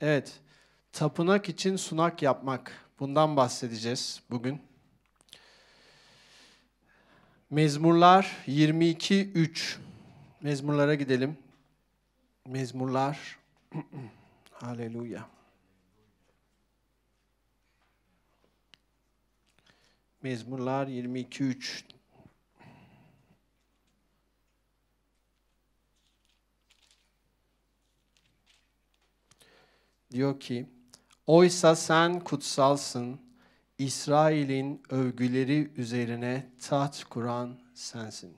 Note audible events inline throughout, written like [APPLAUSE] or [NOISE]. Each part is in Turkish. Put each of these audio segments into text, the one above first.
Evet, tapınak için sunak yapmak. Bundan bahsedeceğiz bugün. Mezmurlar 22.3. Mezmurlara gidelim. Mezmurlar. [CLEARS THROAT] Haleluya. Mezmurlar 22.3 diyor ki, Oysa sen kutsalsın, İsrail'in övgüleri üzerine taht kuran sensin.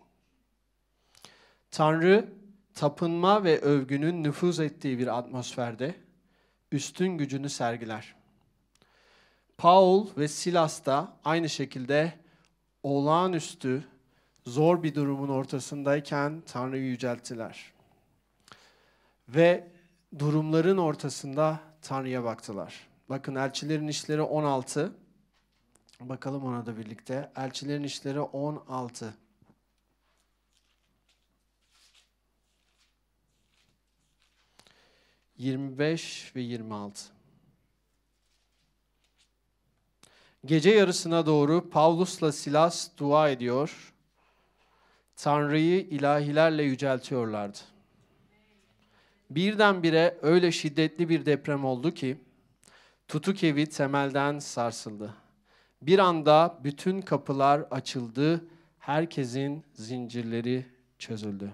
Tanrı, tapınma ve övgünün nüfuz ettiği bir atmosferde üstün gücünü sergiler. Paul ve Silas da aynı şekilde olağanüstü, zor bir durumun ortasındayken Tanrı'yı yücelttiler. Ve durumların ortasında Tanrı'ya baktılar. Bakın elçilerin işleri 16. Bakalım ona da birlikte. Elçilerin işleri 16. 25 ve 26. Gece yarısına doğru Pavlus'la Silas dua ediyor. Tanrı'yı ilahilerle yüceltiyorlardı birdenbire öyle şiddetli bir deprem oldu ki tutuk evi temelden sarsıldı. Bir anda bütün kapılar açıldı, herkesin zincirleri çözüldü.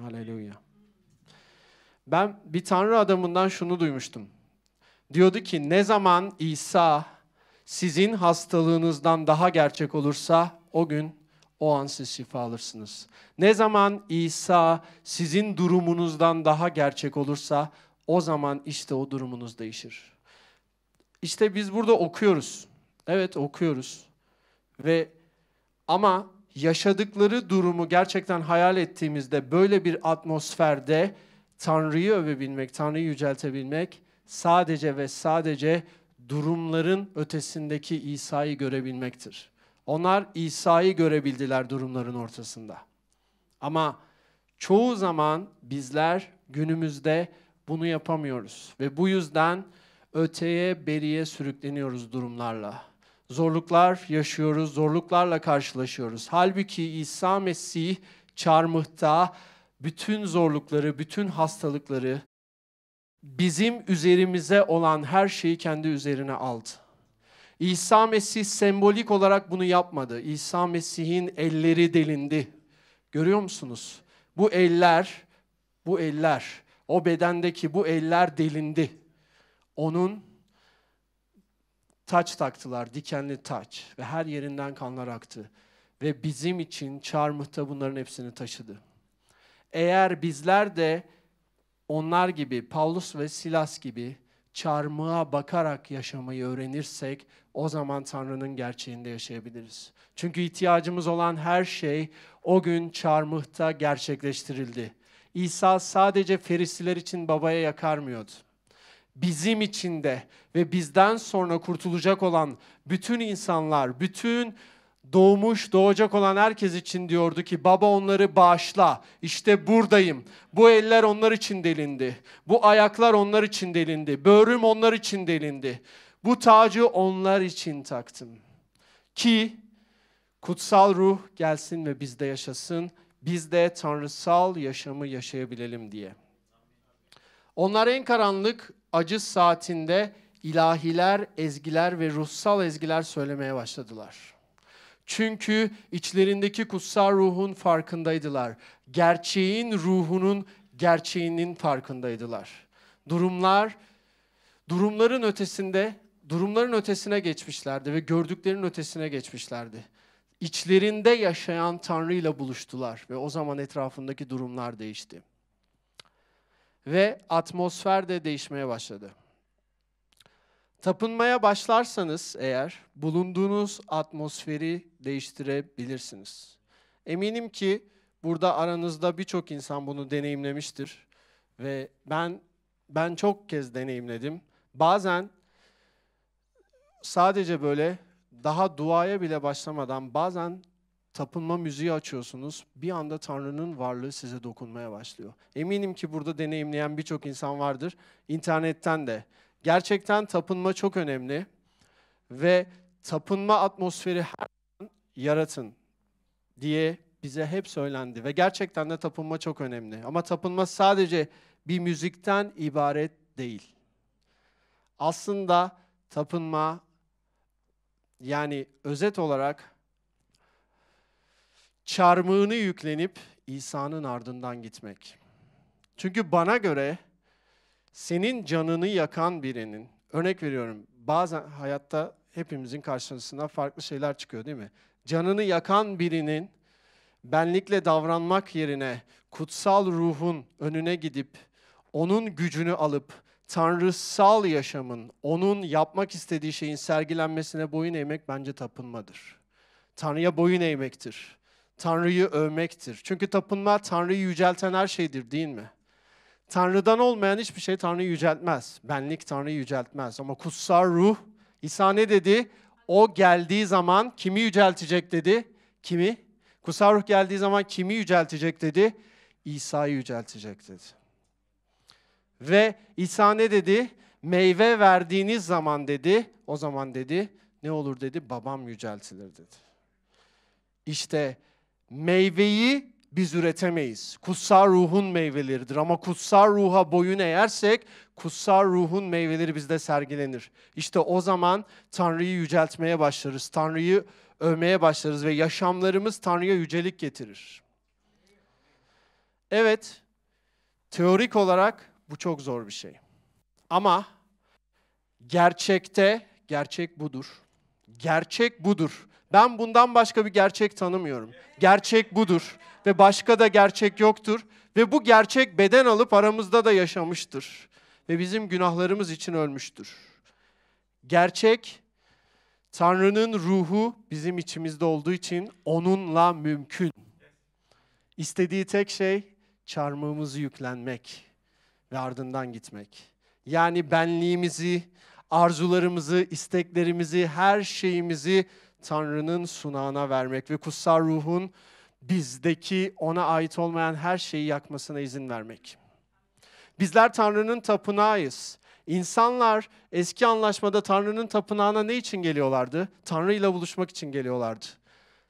Haleluya. Ben bir tanrı adamından şunu duymuştum. Diyordu ki ne zaman İsa sizin hastalığınızdan daha gerçek olursa o gün o an siz şifa alırsınız. Ne zaman İsa sizin durumunuzdan daha gerçek olursa o zaman işte o durumunuz değişir. İşte biz burada okuyoruz. Evet okuyoruz. Ve ama yaşadıkları durumu gerçekten hayal ettiğimizde böyle bir atmosferde Tanrı'yı övebilmek, Tanrı'yı yüceltebilmek sadece ve sadece durumların ötesindeki İsa'yı görebilmektir. Onlar İsa'yı görebildiler durumların ortasında. Ama çoğu zaman bizler günümüzde bunu yapamıyoruz ve bu yüzden öteye beriye sürükleniyoruz durumlarla. Zorluklar yaşıyoruz, zorluklarla karşılaşıyoruz. Halbuki İsa Mesih çarmıhta bütün zorlukları, bütün hastalıkları bizim üzerimize olan her şeyi kendi üzerine aldı. İsa Mesih sembolik olarak bunu yapmadı. İsa Mesih'in elleri delindi. Görüyor musunuz? Bu eller, bu eller, o bedendeki bu eller delindi. Onun taç taktılar, dikenli taç ve her yerinden kanlar aktı. Ve bizim için çarmıhta bunların hepsini taşıdı. Eğer bizler de onlar gibi, Paulus ve Silas gibi çarmıha bakarak yaşamayı öğrenirsek o zaman Tanrı'nın gerçeğinde yaşayabiliriz. Çünkü ihtiyacımız olan her şey o gün çarmıhta gerçekleştirildi. İsa sadece ferisiler için babaya yakarmıyordu. Bizim için de ve bizden sonra kurtulacak olan bütün insanlar, bütün doğmuş, doğacak olan herkes için diyordu ki baba onları bağışla. İşte buradayım. Bu eller onlar için delindi. Bu ayaklar onlar için delindi. Böğrüm onlar için delindi. Bu tacı onlar için taktım. Ki kutsal ruh gelsin ve bizde yaşasın. Biz de tanrısal yaşamı yaşayabilelim diye. Onlar en karanlık acı saatinde ilahiler, ezgiler ve ruhsal ezgiler söylemeye başladılar.'' Çünkü içlerindeki kutsal ruhun farkındaydılar. Gerçeğin ruhunun gerçeğinin farkındaydılar. Durumlar durumların ötesinde, durumların ötesine geçmişlerdi ve gördüklerinin ötesine geçmişlerdi. İçlerinde yaşayan Tanrı ile buluştular ve o zaman etrafındaki durumlar değişti. Ve atmosfer de değişmeye başladı. Tapınmaya başlarsanız eğer bulunduğunuz atmosferi değiştirebilirsiniz. Eminim ki burada aranızda birçok insan bunu deneyimlemiştir ve ben ben çok kez deneyimledim. Bazen sadece böyle daha duaya bile başlamadan bazen tapınma müziği açıyorsunuz. Bir anda Tanrı'nın varlığı size dokunmaya başlıyor. Eminim ki burada deneyimleyen birçok insan vardır. İnternetten de. Gerçekten tapınma çok önemli ve tapınma atmosferi her yaratın diye bize hep söylendi ve gerçekten de tapınma çok önemli. Ama tapınma sadece bir müzikten ibaret değil. Aslında tapınma yani özet olarak çarmığını yüklenip İsa'nın ardından gitmek. Çünkü bana göre senin canını yakan birinin, örnek veriyorum bazen hayatta hepimizin karşısına farklı şeyler çıkıyor değil mi? canını yakan birinin benlikle davranmak yerine kutsal ruhun önüne gidip onun gücünü alıp tanrısal yaşamın, onun yapmak istediği şeyin sergilenmesine boyun eğmek bence tapınmadır. Tanrı'ya boyun eğmektir. Tanrı'yı övmektir. Çünkü tapınma Tanrı'yı yücelten her şeydir değil mi? Tanrı'dan olmayan hiçbir şey Tanrı'yı yüceltmez. Benlik Tanrı'yı yüceltmez. Ama kutsal ruh, İsa ne dedi? O geldiği zaman kimi yüceltecek dedi? Kimi? Kutsal ruh geldiği zaman kimi yüceltecek dedi? İsa'yı yüceltecek dedi. Ve İsa ne dedi? Meyve verdiğiniz zaman dedi, o zaman dedi, ne olur dedi? Babam yüceltilir dedi. İşte meyveyi biz üretemeyiz. Kutsal ruhun meyveleridir ama kutsal ruha boyun eğersek kutsal ruhun meyveleri bizde sergilenir. İşte o zaman Tanrı'yı yüceltmeye başlarız. Tanrı'yı övmeye başlarız ve yaşamlarımız Tanrı'ya yücelik getirir. Evet, teorik olarak bu çok zor bir şey. Ama gerçekte gerçek budur. Gerçek budur. Ben bundan başka bir gerçek tanımıyorum. Gerçek budur ve başka da gerçek yoktur ve bu gerçek beden alıp aramızda da yaşamıştır ve bizim günahlarımız için ölmüştür. Gerçek Tanrı'nın ruhu bizim içimizde olduğu için onunla mümkün. İstediği tek şey çarmığımızı yüklenmek ve ardından gitmek. Yani benliğimizi, arzularımızı, isteklerimizi, her şeyimizi Tanrı'nın sunağına vermek ve kutsal ruhun bizdeki ona ait olmayan her şeyi yakmasına izin vermek. Bizler Tanrı'nın tapınağıyız. İnsanlar eski anlaşmada Tanrı'nın tapınağına ne için geliyorlardı? Tanrı ile buluşmak için geliyorlardı.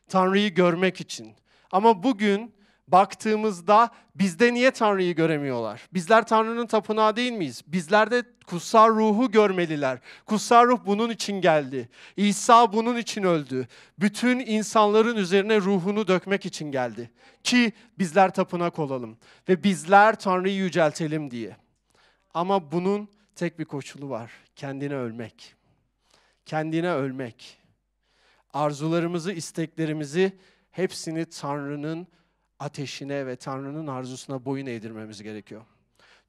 Tanrı'yı görmek için. Ama bugün baktığımızda bizde niye Tanrı'yı göremiyorlar? Bizler Tanrı'nın tapınağı değil miyiz? Bizlerde kutsal ruhu görmeliler. Kutsal ruh bunun için geldi. İsa bunun için öldü. Bütün insanların üzerine ruhunu dökmek için geldi. Ki bizler tapınak olalım ve bizler Tanrı'yı yüceltelim diye. Ama bunun tek bir koşulu var. Kendine ölmek. Kendine ölmek. Arzularımızı, isteklerimizi hepsini Tanrı'nın ateşine ve Tanrı'nın arzusuna boyun eğdirmemiz gerekiyor.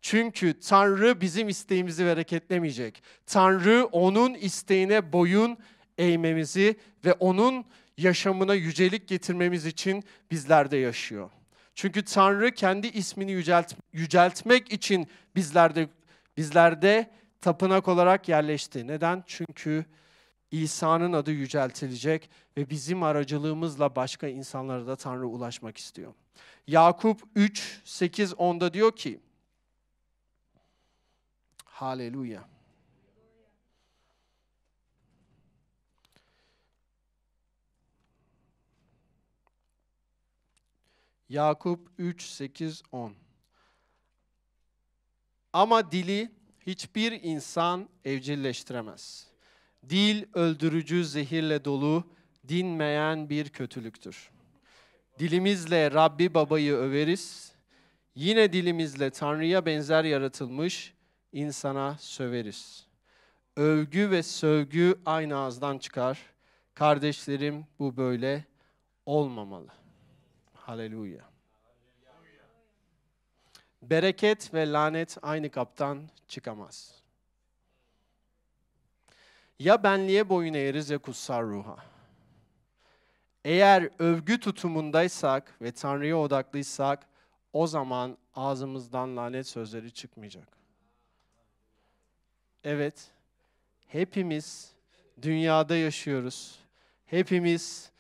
Çünkü Tanrı bizim isteğimizi bereketlemeyecek. Tanrı onun isteğine boyun eğmemizi ve onun yaşamına yücelik getirmemiz için bizlerde yaşıyor. Çünkü Tanrı kendi ismini yücelt, yüceltmek için bizlerde bizlerde tapınak olarak yerleşti. Neden? Çünkü İsa'nın adı yüceltilecek ve bizim aracılığımızla başka insanlara da Tanrı ulaşmak istiyor. Yakup 3, 8, 10'da diyor ki, Haleluya. Yakup 3, 8, 10. Ama dili hiçbir insan evcilleştiremez. Dil öldürücü zehirle dolu, dinmeyen bir kötülüktür.'' Dilimizle Rabbi Baba'yı överiz. Yine dilimizle Tanrı'ya benzer yaratılmış insana söveriz. Övgü ve sövgü aynı ağızdan çıkar. Kardeşlerim bu böyle olmamalı. Haleluya. Bereket ve lanet aynı kaptan çıkamaz. Ya benliğe boyun eğeriz ya kutsal ruha. Eğer övgü tutumundaysak ve Tanrı'ya odaklıysak o zaman ağzımızdan lanet sözleri çıkmayacak. Evet, hepimiz dünyada yaşıyoruz. Hepimiz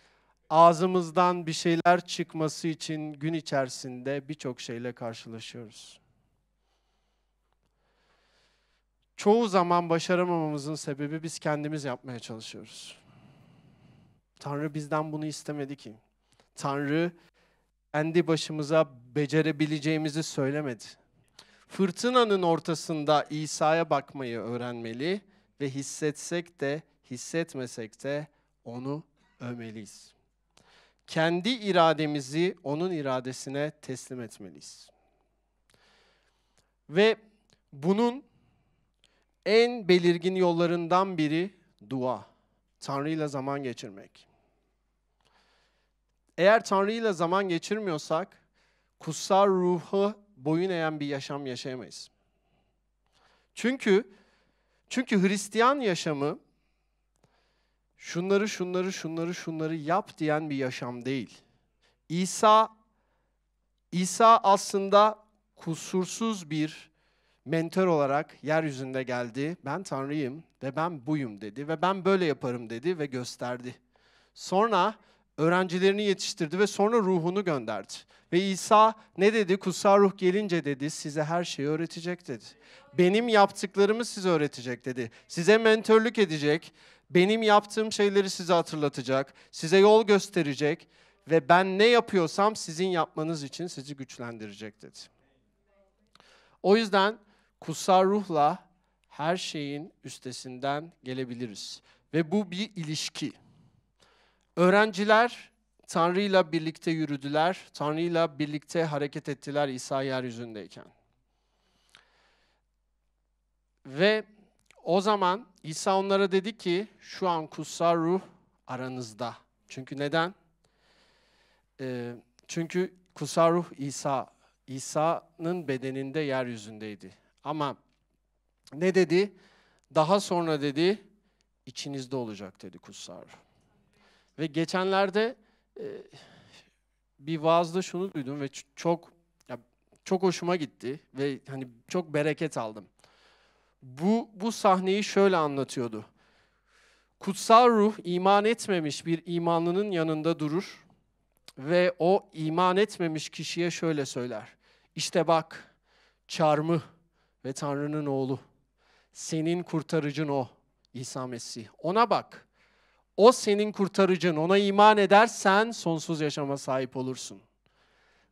ağzımızdan bir şeyler çıkması için gün içerisinde birçok şeyle karşılaşıyoruz. Çoğu zaman başaramamamızın sebebi biz kendimiz yapmaya çalışıyoruz. Tanrı bizden bunu istemedi ki. Tanrı kendi başımıza becerebileceğimizi söylemedi. Fırtınanın ortasında İsa'ya bakmayı öğrenmeli ve hissetsek de hissetmesek de onu ömeliyiz. Kendi irademizi onun iradesine teslim etmeliyiz. Ve bunun en belirgin yollarından biri dua. Tanrıyla zaman geçirmek. Eğer Tanrı ile zaman geçirmiyorsak kutsal ruhu boyun eğen bir yaşam yaşayamayız. Çünkü çünkü Hristiyan yaşamı şunları şunları şunları şunları yap diyen bir yaşam değil. İsa İsa aslında kusursuz bir mentor olarak yeryüzünde geldi. Ben Tanrıyım ve ben buyum dedi ve ben böyle yaparım dedi ve gösterdi. Sonra öğrencilerini yetiştirdi ve sonra ruhunu gönderdi. Ve İsa ne dedi? Kutsal ruh gelince dedi size her şeyi öğretecek dedi. Benim yaptıklarımı size öğretecek dedi. Size mentörlük edecek, benim yaptığım şeyleri size hatırlatacak, size yol gösterecek ve ben ne yapıyorsam sizin yapmanız için sizi güçlendirecek dedi. O yüzden kutsal ruhla her şeyin üstesinden gelebiliriz ve bu bir ilişki. Öğrenciler Tanrı'yla birlikte yürüdüler, Tanrı'yla birlikte hareket ettiler İsa yeryüzündeyken. Ve o zaman İsa onlara dedi ki şu an kutsal ruh aranızda. Çünkü neden? Ee, çünkü kutsal ruh İsa, İsa'nın bedeninde yeryüzündeydi. Ama ne dedi? Daha sonra dedi içinizde olacak dedi kutsal ruh. Ve geçenlerde e, bir vaazda şunu duydum ve çok ya, çok hoşuma gitti ve hani çok bereket aldım. Bu bu sahneyi şöyle anlatıyordu. Kutsal ruh iman etmemiş bir imanlının yanında durur ve o iman etmemiş kişiye şöyle söyler. İşte bak çarmı ve Tanrı'nın oğlu. Senin kurtarıcın o İsa Mesih. Ona bak. O senin kurtarıcın. Ona iman edersen sonsuz yaşama sahip olursun.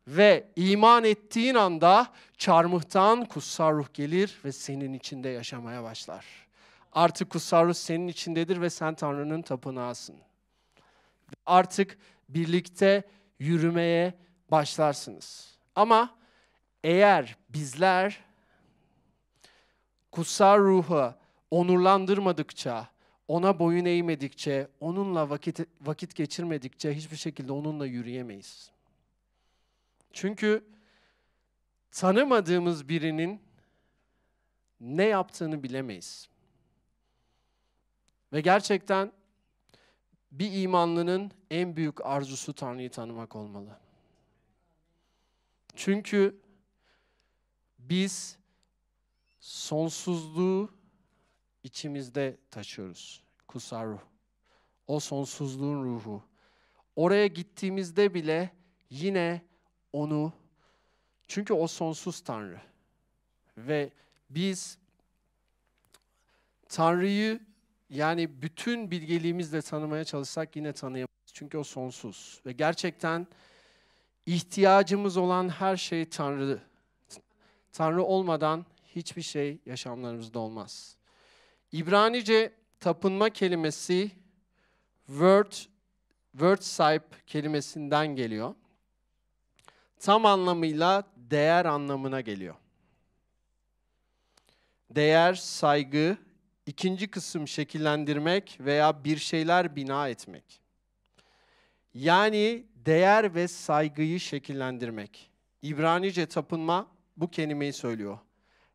Ve iman ettiğin anda çarmıhtan kutsal ruh gelir ve senin içinde yaşamaya başlar. Artık kutsal ruh senin içindedir ve sen Tanrı'nın tapınağısın. Artık birlikte yürümeye başlarsınız. Ama eğer bizler kutsal ruhu onurlandırmadıkça, ona boyun eğmedikçe, onunla vakit vakit geçirmedikçe hiçbir şekilde onunla yürüyemeyiz. Çünkü tanımadığımız birinin ne yaptığını bilemeyiz. Ve gerçekten bir imanlının en büyük arzusu Tanrı'yı tanımak olmalı. Çünkü biz sonsuzluğu içimizde taşıyoruz. Kutsal ruh. O sonsuzluğun ruhu. Oraya gittiğimizde bile yine onu çünkü o sonsuz Tanrı. Ve biz Tanrı'yı yani bütün bilgeliğimizle tanımaya çalışsak yine tanıyamayız. Çünkü o sonsuz. Ve gerçekten ihtiyacımız olan her şey Tanrı. Tanrı olmadan hiçbir şey yaşamlarımızda olmaz. İbranice tapınma kelimesi word, word sahip kelimesinden geliyor. Tam anlamıyla değer anlamına geliyor. Değer, saygı, ikinci kısım şekillendirmek veya bir şeyler bina etmek. Yani değer ve saygıyı şekillendirmek. İbranice tapınma bu kelimeyi söylüyor.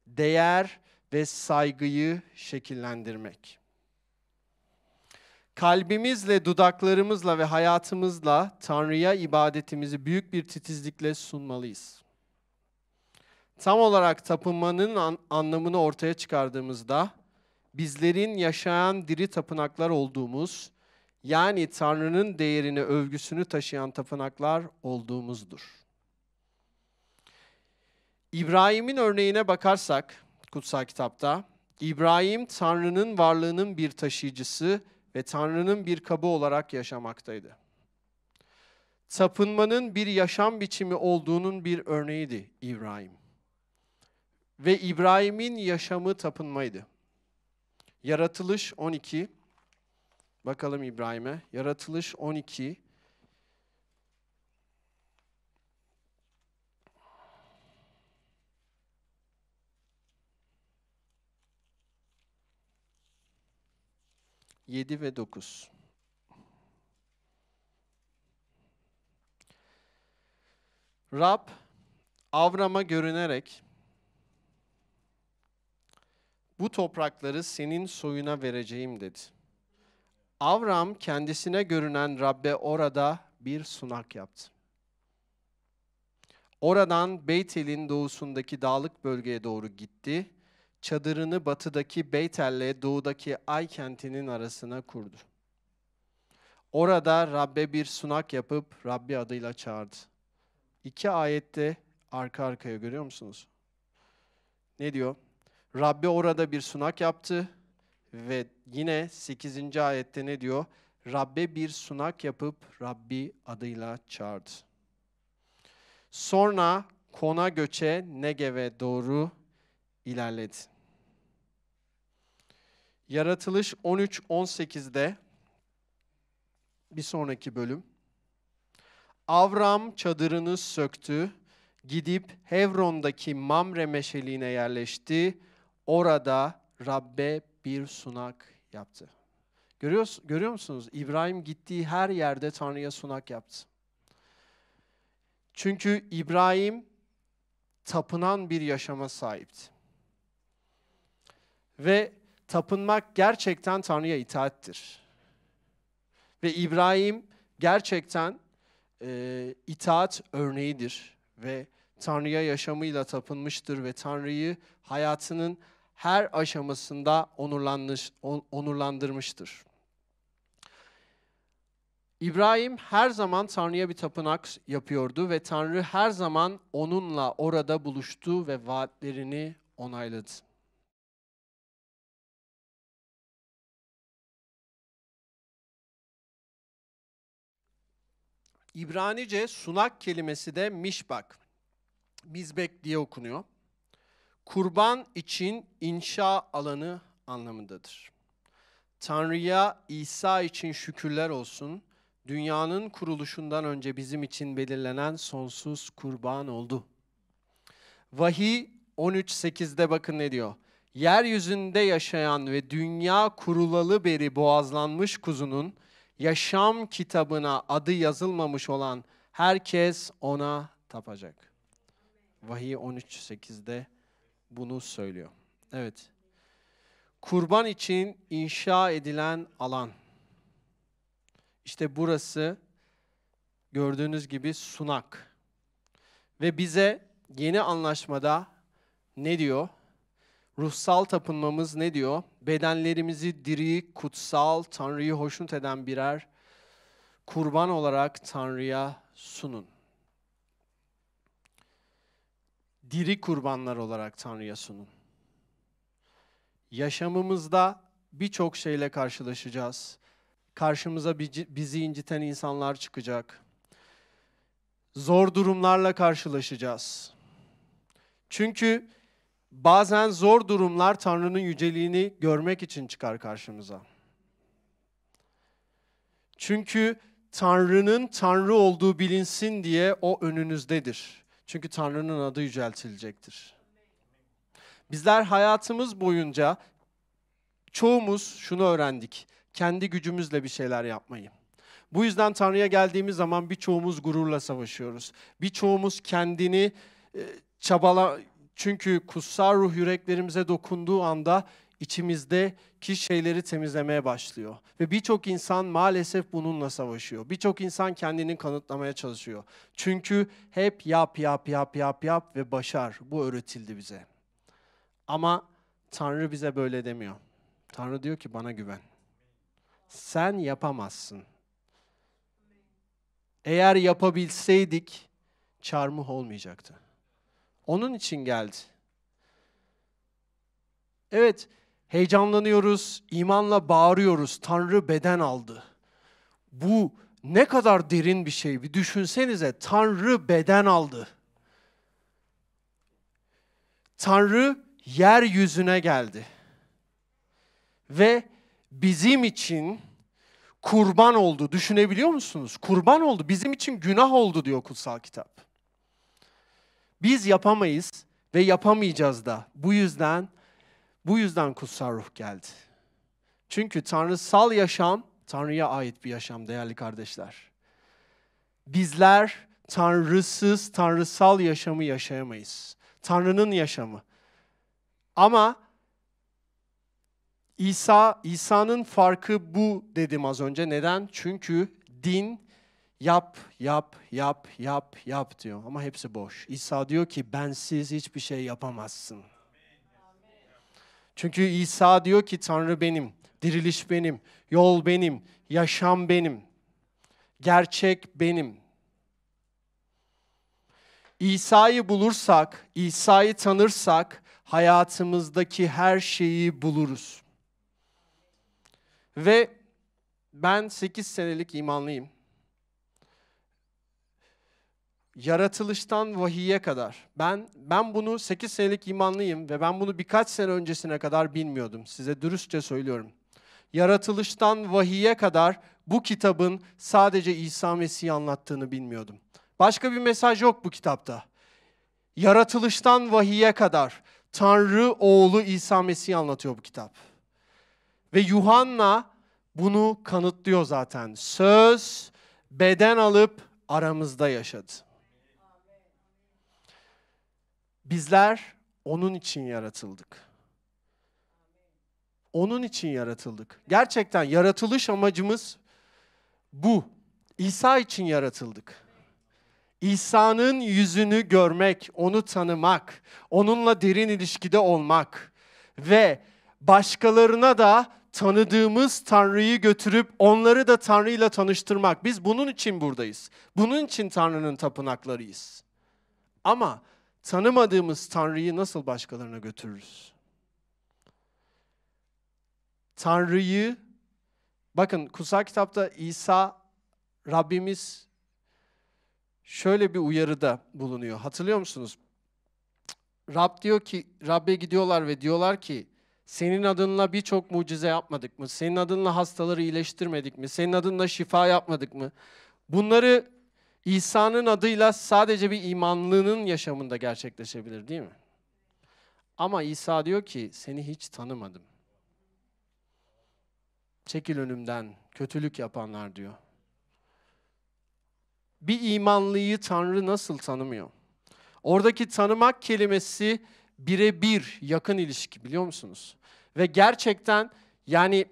Değer, ve saygıyı şekillendirmek. Kalbimizle, dudaklarımızla ve hayatımızla Tanrı'ya ibadetimizi büyük bir titizlikle sunmalıyız. Tam olarak tapınmanın an anlamını ortaya çıkardığımızda bizlerin yaşayan diri tapınaklar olduğumuz, yani Tanrı'nın değerini, övgüsünü taşıyan tapınaklar olduğumuzdur. İbrahim'in örneğine bakarsak, kutsal kitapta. İbrahim Tanrı'nın varlığının bir taşıyıcısı ve Tanrı'nın bir kabı olarak yaşamaktaydı. Tapınmanın bir yaşam biçimi olduğunun bir örneğiydi İbrahim. Ve İbrahim'in yaşamı tapınmaydı. Yaratılış 12. Bakalım İbrahim'e. Yaratılış 12 7 ve 9. Rab Avram'a görünerek bu toprakları senin soyuna vereceğim dedi. Avram kendisine görünen Rabbe orada bir sunak yaptı. Oradan Beytel'in doğusundaki dağlık bölgeye doğru gitti çadırını batıdaki Beytel'le doğudaki Ay kentinin arasına kurdu. Orada Rabbe bir sunak yapıp Rabbi adıyla çağırdı. İki ayette arka arkaya görüyor musunuz? Ne diyor? Rabbi orada bir sunak yaptı ve yine 8. ayette ne diyor? Rabbe bir sunak yapıp Rabbi adıyla çağırdı. Sonra Kona göçe Negev'e doğru ilerledi. Yaratılış 13-18'de bir sonraki bölüm. Avram çadırını söktü, gidip Hevron'daki Mamre meşeliğine yerleşti. Orada Rabbe bir sunak yaptı. Görüyor, görüyor musunuz? İbrahim gittiği her yerde Tanrı'ya sunak yaptı. Çünkü İbrahim tapınan bir yaşama sahipti. Ve tapınmak gerçekten Tanrı'ya itaattir. Ve İbrahim gerçekten e, itaat örneğidir ve Tanrı'ya yaşamıyla tapınmıştır ve Tanrı'yı hayatının her aşamasında onurlanmış, onurlandırmıştır. İbrahim her zaman Tanrı'ya bir tapınak yapıyordu ve Tanrı her zaman onunla orada buluştu ve vaatlerini onayladı. İbranice sunak kelimesi de mişbak, mizbek diye okunuyor. Kurban için inşa alanı anlamındadır. Tanrı'ya İsa için şükürler olsun. Dünyanın kuruluşundan önce bizim için belirlenen sonsuz kurban oldu. Vahiy 13.8'de bakın ne diyor. Yeryüzünde yaşayan ve dünya kurulalı beri boğazlanmış kuzunun yaşam kitabına adı yazılmamış olan herkes ona tapacak. Vahiy 13.8'de bunu söylüyor. Evet. Kurban için inşa edilen alan. İşte burası gördüğünüz gibi sunak. Ve bize yeni anlaşmada ne diyor? Ruhsal tapınmamız ne diyor? bedenlerimizi diri, kutsal, Tanrı'yı hoşnut eden birer kurban olarak Tanrı'ya sunun. Diri kurbanlar olarak Tanrı'ya sunun. Yaşamımızda birçok şeyle karşılaşacağız. Karşımıza bizi inciten insanlar çıkacak. Zor durumlarla karşılaşacağız. Çünkü Bazen zor durumlar Tanrı'nın yüceliğini görmek için çıkar karşımıza. Çünkü Tanrı'nın Tanrı olduğu bilinsin diye o önünüzdedir. Çünkü Tanrı'nın adı yüceltilecektir. Bizler hayatımız boyunca çoğumuz şunu öğrendik. Kendi gücümüzle bir şeyler yapmayı. Bu yüzden Tanrı'ya geldiğimiz zaman birçoğumuz gururla savaşıyoruz. Birçoğumuz kendini e, çabala çünkü kutsal ruh yüreklerimize dokunduğu anda içimizdeki şeyleri temizlemeye başlıyor. Ve birçok insan maalesef bununla savaşıyor. Birçok insan kendini kanıtlamaya çalışıyor. Çünkü hep yap yap yap yap yap ve başar bu öğretildi bize. Ama Tanrı bize böyle demiyor. Tanrı diyor ki bana güven. Sen yapamazsın. Eğer yapabilseydik çarmıh olmayacaktı. Onun için geldi. Evet, heyecanlanıyoruz, imanla bağırıyoruz. Tanrı beden aldı. Bu ne kadar derin bir şey. Bir düşünsenize Tanrı beden aldı. Tanrı yeryüzüne geldi. Ve bizim için kurban oldu. Düşünebiliyor musunuz? Kurban oldu. Bizim için günah oldu diyor kutsal kitap. Biz yapamayız ve yapamayacağız da. Bu yüzden bu yüzden kutsal ruh geldi. Çünkü tanrısal yaşam Tanrı'ya ait bir yaşam değerli kardeşler. Bizler tanrısız, tanrısal yaşamı yaşayamayız. Tanrı'nın yaşamı. Ama İsa İsa'nın farkı bu dedim az önce. Neden? Çünkü din Yap, yap, yap, yap, yap diyor ama hepsi boş. İsa diyor ki bensiz hiçbir şey yapamazsın. Çünkü İsa diyor ki Tanrı benim, diriliş benim, yol benim, yaşam benim, gerçek benim. İsa'yı bulursak, İsa'yı tanırsak hayatımızdaki her şeyi buluruz. Ve ben 8 senelik imanlıyım yaratılıştan vahiye kadar. Ben ben bunu 8 senelik imanlıyım ve ben bunu birkaç sene öncesine kadar bilmiyordum. Size dürüstçe söylüyorum. Yaratılıştan vahiye kadar bu kitabın sadece İsa Mesih'i anlattığını bilmiyordum. Başka bir mesaj yok bu kitapta. Yaratılıştan vahiye kadar Tanrı oğlu İsa Mesih'i anlatıyor bu kitap. Ve Yuhanna bunu kanıtlıyor zaten. Söz beden alıp aramızda yaşadı. Bizler onun için yaratıldık. Onun için yaratıldık. Gerçekten yaratılış amacımız bu. İsa için yaratıldık. İsa'nın yüzünü görmek, onu tanımak, onunla derin ilişkide olmak ve başkalarına da tanıdığımız Tanrı'yı götürüp onları da Tanrı'yla tanıştırmak. Biz bunun için buradayız. Bunun için Tanrı'nın tapınaklarıyız. Ama tanımadığımız Tanrı'yı nasıl başkalarına götürürüz? Tanrı'yı bakın kutsal kitapta İsa Rabbimiz şöyle bir uyarıda bulunuyor. Hatırlıyor musunuz? Rab diyor ki Rab'be gidiyorlar ve diyorlar ki senin adınla birçok mucize yapmadık mı? Senin adınla hastaları iyileştirmedik mi? Senin adınla şifa yapmadık mı? Bunları İsa'nın adıyla sadece bir imanlığının yaşamında gerçekleşebilir değil mi? Ama İsa diyor ki seni hiç tanımadım. Çekil önümden kötülük yapanlar diyor. Bir imanlıyı Tanrı nasıl tanımıyor? Oradaki tanımak kelimesi birebir yakın ilişki biliyor musunuz? Ve gerçekten yani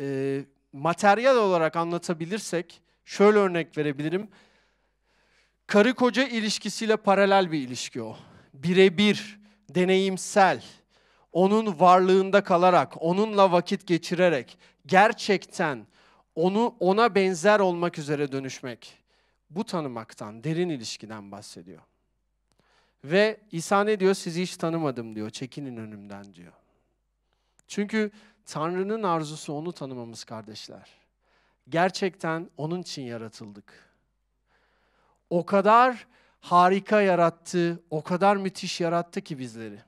e, materyal olarak anlatabilirsek şöyle örnek verebilirim. Karı koca ilişkisiyle paralel bir ilişki o. Birebir, deneyimsel, onun varlığında kalarak, onunla vakit geçirerek, gerçekten onu ona benzer olmak üzere dönüşmek. Bu tanımaktan, derin ilişkiden bahsediyor. Ve İsa ne diyor? Sizi hiç tanımadım diyor. Çekinin önümden diyor. Çünkü Tanrı'nın arzusu onu tanımamız kardeşler. Gerçekten onun için yaratıldık o kadar harika yarattı, o kadar müthiş yarattı ki bizleri.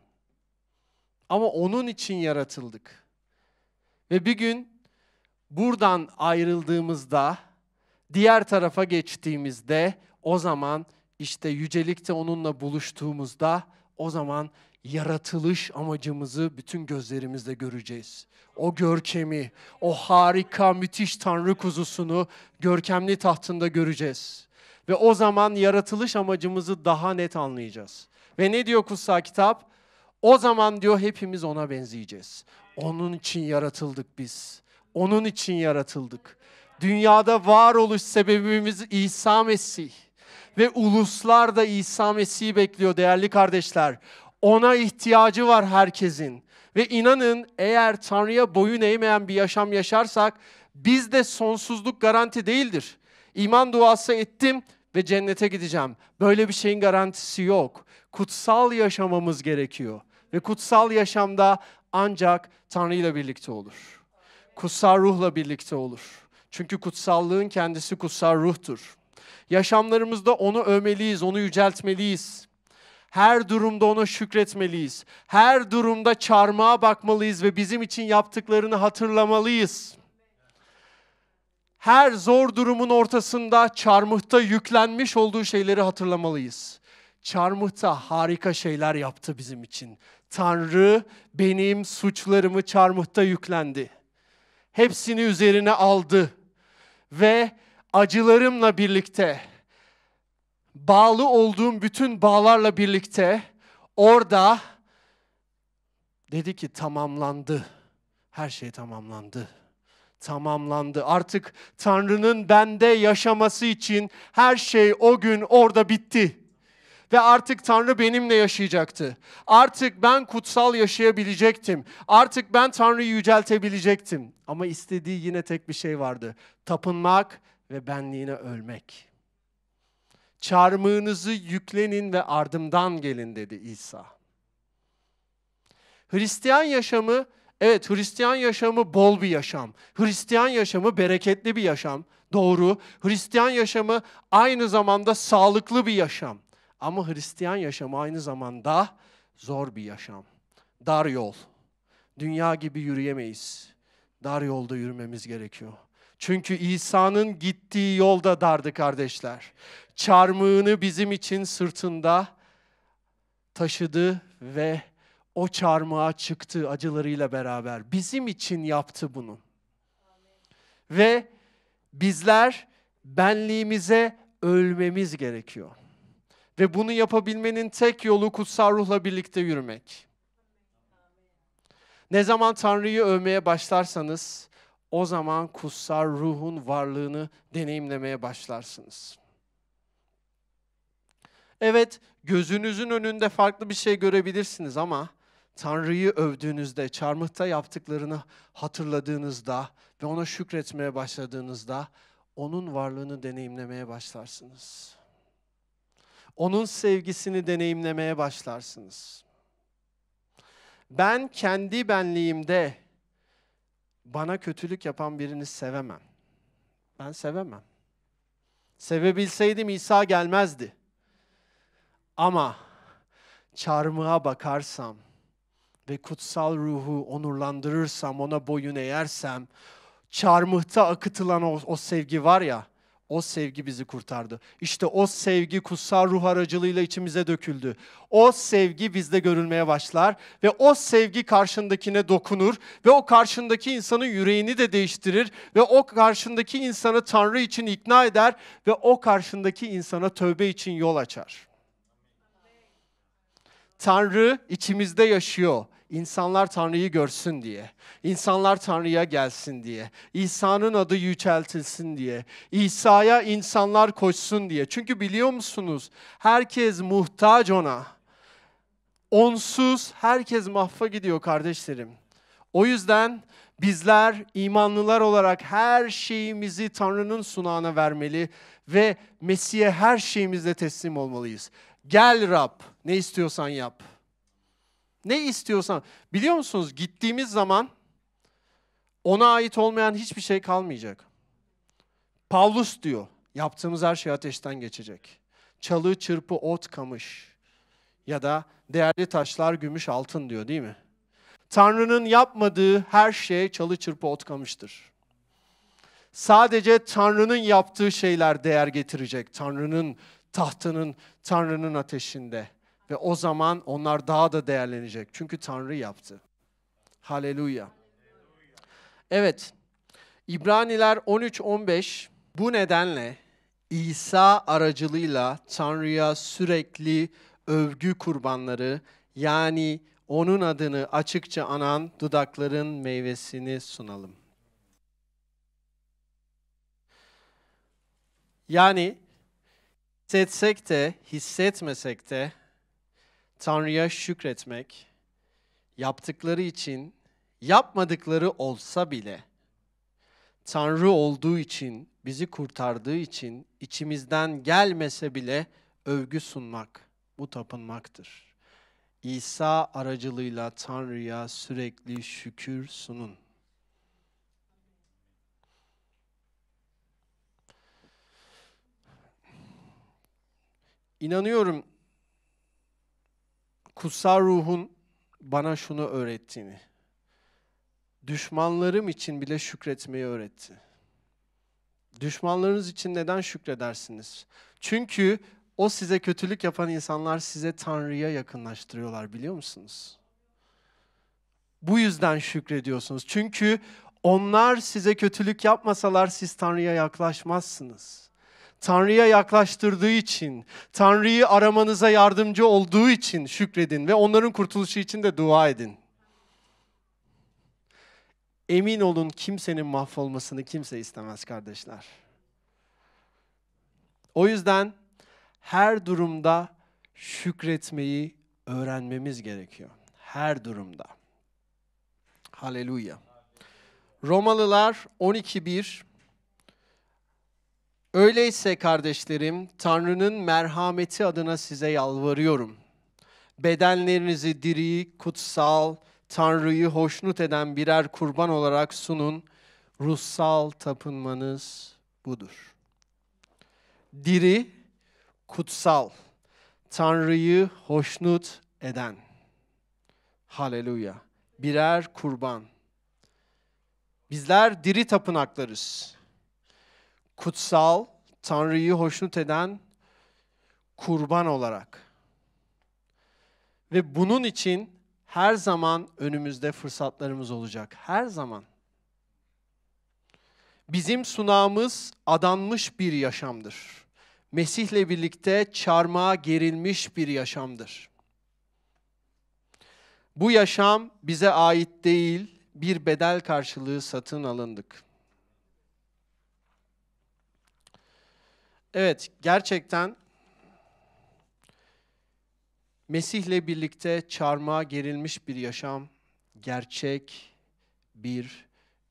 Ama onun için yaratıldık. Ve bir gün buradan ayrıldığımızda, diğer tarafa geçtiğimizde o zaman işte yücelikte onunla buluştuğumuzda o zaman yaratılış amacımızı bütün gözlerimizle göreceğiz. O görkemi, o harika, müthiş Tanrı kuzusunu görkemli tahtında göreceğiz. Ve o zaman yaratılış amacımızı daha net anlayacağız. Ve ne diyor kutsal kitap? O zaman diyor hepimiz ona benzeyeceğiz. Onun için yaratıldık biz. Onun için yaratıldık. Dünyada varoluş sebebimiz İsa Mesih. Ve uluslar da İsa Mesih'i bekliyor değerli kardeşler. Ona ihtiyacı var herkesin. Ve inanın eğer Tanrı'ya boyun eğmeyen bir yaşam yaşarsak bizde sonsuzluk garanti değildir. İman duası ettim, ve cennete gideceğim. Böyle bir şeyin garantisi yok. Kutsal yaşamamız gerekiyor. Ve kutsal yaşamda ancak Tanrı ile birlikte olur. Kutsal ruhla birlikte olur. Çünkü kutsallığın kendisi kutsal ruhtur. Yaşamlarımızda onu övmeliyiz, onu yüceltmeliyiz. Her durumda ona şükretmeliyiz. Her durumda çarmıha bakmalıyız ve bizim için yaptıklarını hatırlamalıyız her zor durumun ortasında çarmıhta yüklenmiş olduğu şeyleri hatırlamalıyız. Çarmıhta harika şeyler yaptı bizim için. Tanrı benim suçlarımı çarmıhta yüklendi. Hepsini üzerine aldı ve acılarımla birlikte bağlı olduğum bütün bağlarla birlikte orada dedi ki tamamlandı. Her şey tamamlandı tamamlandı. Artık Tanrı'nın bende yaşaması için her şey o gün orada bitti. Ve artık Tanrı benimle yaşayacaktı. Artık ben kutsal yaşayabilecektim. Artık ben Tanrı'yı yüceltebilecektim. Ama istediği yine tek bir şey vardı. Tapınmak ve benliğine ölmek. Çarmığınızı yüklenin ve ardımdan gelin dedi İsa. Hristiyan yaşamı Evet Hristiyan yaşamı bol bir yaşam. Hristiyan yaşamı bereketli bir yaşam. Doğru. Hristiyan yaşamı aynı zamanda sağlıklı bir yaşam. Ama Hristiyan yaşamı aynı zamanda zor bir yaşam. Dar yol. Dünya gibi yürüyemeyiz. Dar yolda yürümemiz gerekiyor. Çünkü İsa'nın gittiği yolda dardı kardeşler. Çarmığını bizim için sırtında taşıdı ve o çarmıha çıktı acılarıyla beraber. Bizim için yaptı bunu. Ve bizler benliğimize ölmemiz gerekiyor. Ve bunu yapabilmenin tek yolu kutsal ruhla birlikte yürümek. Ne zaman Tanrı'yı övmeye başlarsanız o zaman kutsal ruhun varlığını deneyimlemeye başlarsınız. Evet, gözünüzün önünde farklı bir şey görebilirsiniz ama Tanrı'yı övdüğünüzde, çarmıhta yaptıklarını hatırladığınızda ve ona şükretmeye başladığınızda onun varlığını deneyimlemeye başlarsınız. Onun sevgisini deneyimlemeye başlarsınız. Ben kendi benliğimde bana kötülük yapan birini sevemem. Ben sevemem. Sevebilseydim İsa gelmezdi. Ama çarmıha bakarsam ve kutsal ruhu onurlandırırsam, ona boyun eğersem, çarmıhta akıtılan o, o sevgi var ya, o sevgi bizi kurtardı. İşte o sevgi kutsal ruh aracılığıyla içimize döküldü. O sevgi bizde görülmeye başlar ve o sevgi karşındakine dokunur ve o karşındaki insanın yüreğini de değiştirir ve o karşındaki insanı Tanrı için ikna eder ve o karşındaki insana tövbe için yol açar. Tanrı içimizde yaşıyor insanlar Tanrı'yı görsün diye, insanlar Tanrı'ya gelsin diye, İsa'nın adı yüceltilsin diye, İsa'ya insanlar koşsun diye. Çünkü biliyor musunuz herkes muhtaç ona. Onsuz herkes mahfa gidiyor kardeşlerim. O yüzden bizler imanlılar olarak her şeyimizi Tanrı'nın sunağına vermeli ve Mesih'e her şeyimizle teslim olmalıyız. Gel Rab, ne istiyorsan yap.'' Ne istiyorsan. Biliyor musunuz gittiğimiz zaman ona ait olmayan hiçbir şey kalmayacak. Pavlus diyor, yaptığımız her şey ateşten geçecek. Çalı, çırpı, ot, kamış ya da değerli taşlar, gümüş, altın diyor değil mi? Tanrı'nın yapmadığı her şey çalı, çırpı, ot, kamıştır. Sadece Tanrı'nın yaptığı şeyler değer getirecek. Tanrı'nın tahtının, Tanrı'nın ateşinde. Ve o zaman onlar daha da değerlenecek. Çünkü Tanrı yaptı. Haleluya. Evet. İbraniler 13-15 bu nedenle İsa aracılığıyla Tanrı'ya sürekli övgü kurbanları yani onun adını açıkça anan dudakların meyvesini sunalım. Yani hissetsek de hissetmesek de Tanrı'ya şükretmek, yaptıkları için yapmadıkları olsa bile Tanrı olduğu için, bizi kurtardığı için içimizden gelmese bile övgü sunmak, bu tapınmaktır. İsa aracılığıyla Tanrı'ya sürekli şükür sunun. İnanıyorum kutsal ruhun bana şunu öğrettiğini, düşmanlarım için bile şükretmeyi öğretti. Düşmanlarınız için neden şükredersiniz? Çünkü o size kötülük yapan insanlar size Tanrı'ya yakınlaştırıyorlar biliyor musunuz? Bu yüzden şükrediyorsunuz. Çünkü onlar size kötülük yapmasalar siz Tanrı'ya yaklaşmazsınız. Tanrı'ya yaklaştırdığı için, Tanrı'yı aramanıza yardımcı olduğu için şükredin ve onların kurtuluşu için de dua edin. Emin olun kimsenin mahvolmasını kimse istemez kardeşler. O yüzden her durumda şükretmeyi öğrenmemiz gerekiyor. Her durumda. Haleluya. Romalılar 12.1 Öyleyse kardeşlerim Tanrı'nın merhameti adına size yalvarıyorum. Bedenlerinizi diri, kutsal, Tanrı'yı hoşnut eden birer kurban olarak sunun. Ruhsal tapınmanız budur. Diri, kutsal, Tanrı'yı hoşnut eden. Haleluya. Birer kurban. Bizler diri tapınaklarız kutsal, Tanrı'yı hoşnut eden kurban olarak. Ve bunun için her zaman önümüzde fırsatlarımız olacak. Her zaman. Bizim sunağımız adanmış bir yaşamdır. Mesih'le birlikte çarmıha gerilmiş bir yaşamdır. Bu yaşam bize ait değil, bir bedel karşılığı satın alındık. Evet, gerçekten Mesih'le birlikte çarmıha gerilmiş bir yaşam, gerçek bir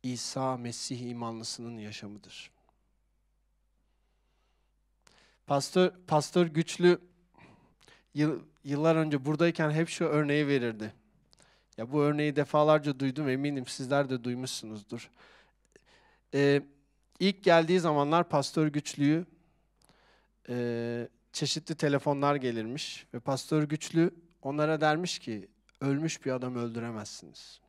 İsa Mesih imanlısının yaşamıdır. Pastör, pastör güçlü yıl, yıllar önce buradayken hep şu örneği verirdi. Ya bu örneği defalarca duydum eminim sizler de duymuşsunuzdur. Ee, ilk geldiği zamanlar pastör güçlüyü e, çeşitli telefonlar gelirmiş ve pastör güçlü onlara dermiş ki ölmüş bir adam öldüremezsiniz.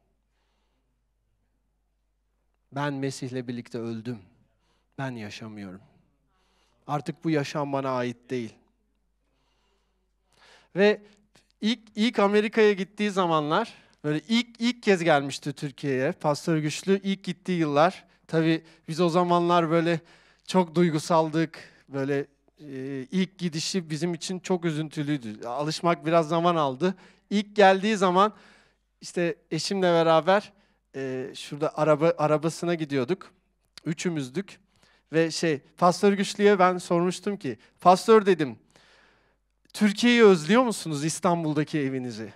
Ben Mesih'le birlikte öldüm. Ben yaşamıyorum. Artık bu yaşam bana ait değil. Ve ilk ilk Amerika'ya gittiği zamanlar böyle ilk ilk kez gelmişti Türkiye'ye. Pastör Güçlü ilk gittiği yıllar. Tabii biz o zamanlar böyle çok duygusaldık. Böyle ee, ilk gidişi bizim için çok üzüntülüydü. Alışmak biraz zaman aldı. İlk geldiği zaman işte eşimle beraber e, şurada araba arabasına gidiyorduk. Üçümüzdük ve şey Pastör Güçlü'ye ben sormuştum ki Pastör dedim Türkiye'yi özlüyor musunuz İstanbul'daki evinizi?